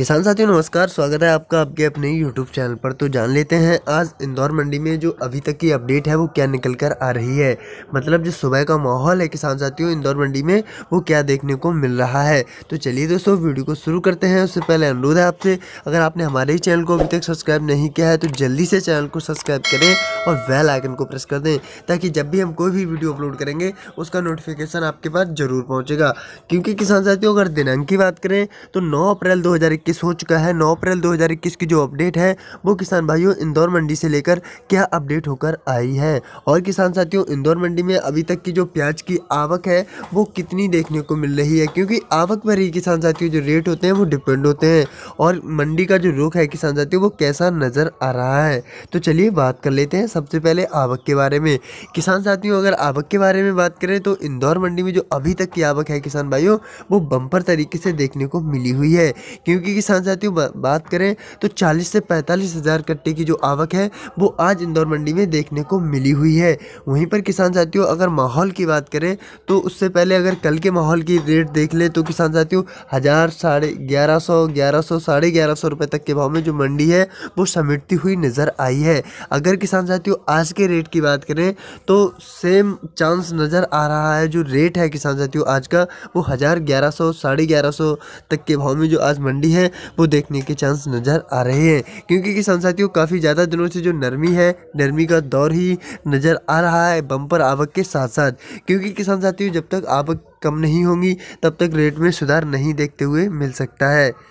किसान साथियों नमस्कार स्वागत है आपका आपके अपने YouTube चैनल पर तो जान लेते हैं आज इंदौर मंडी में जो अभी तक की अपडेट है वो क्या निकल कर आ रही है मतलब जो सुबह का माहौल है किसान साथियों इंदौर मंडी में वो क्या देखने को मिल रहा है तो चलिए दोस्तों वीडियो को शुरू करते हैं उससे पहले अनुरोध है आपसे अगर आपने हमारे ही चैनल को अभी तक सब्सक्राइब नहीं किया है तो जल्दी से चैनल को सब्सक्राइब करें और वेल आइकन को प्रेस कर दें ताकि जब भी हम कोई भी वीडियो अपलोड करेंगे उसका नोटिफिकेशन आपके पास जरूर पहुँचेगा क्योंकि किसान साथियों अगर दिनांक की बात करें तो नौ अप्रैल दो इक्कीस हो चुका है नौ अप्रैल 2021 की जो अपडेट है वो किसान भाइयों इंदौर मंडी से लेकर क्या अपडेट होकर आई है और किसान साथियों इंदौर मंडी में अभी तक की जो प्याज की आवक है वो कितनी देखने को मिल रही है क्योंकि आवक पर ही किसान साथियों जो रेट होते हैं वो डिपेंड होते हैं और मंडी का जो रुख है किसान साथियों वो कैसा नज़र आ रहा है तो चलिए बात कर लेते हैं सबसे पहले आवक के बारे में किसान साथियों अगर आवक के बारे में बात करें तो इंदौर मंडी में जो अभी तक की आवक है किसान भाइयों वो बम्पर तरीके से देखने को मिली हुई है क्योंकि इसी की साथ साथियों बात करें तो चालीस से पैंतालीस हज़ार कट्टे की जो आवक है वो आज इंदौर मंडी में देखने को मिली हुई है वहीं पर किसान साथियों अगर माहौल की बात करें तो उससे पहले अगर कल के माहौल की रेट देख लें तो किसान साथियों हज़ार साढ़े ग्यारह सौ ग्यारह सौ साढ़े ग्यारह सौ रुपये तक के भाव में जो मंडी है वो समेटती हुई नज़र आई है अगर किसान साथियों आज के रेट की बात करें तो सेम चांस नज़र आ रहा है जो रेट है किसान साथियों आज का वो हज़ार ग्यारह सौ साढ़े ग्यारह सौ तक के भाव में जो आज मंडी है हैं वो देखने के चांस नज़र आ रहे हैं क्योंकि किसान साथियों काफ़ी ज़्यादा दिनों से जो नरमी है नरमी का दौर ही नज़र आ रहा है बम्पर आवक के साथ साथ क्योंकि किसान साथियों जब तक आवक कम नहीं होंगी तब तक रेट में सुधार नहीं देखते हुए मिल सकता है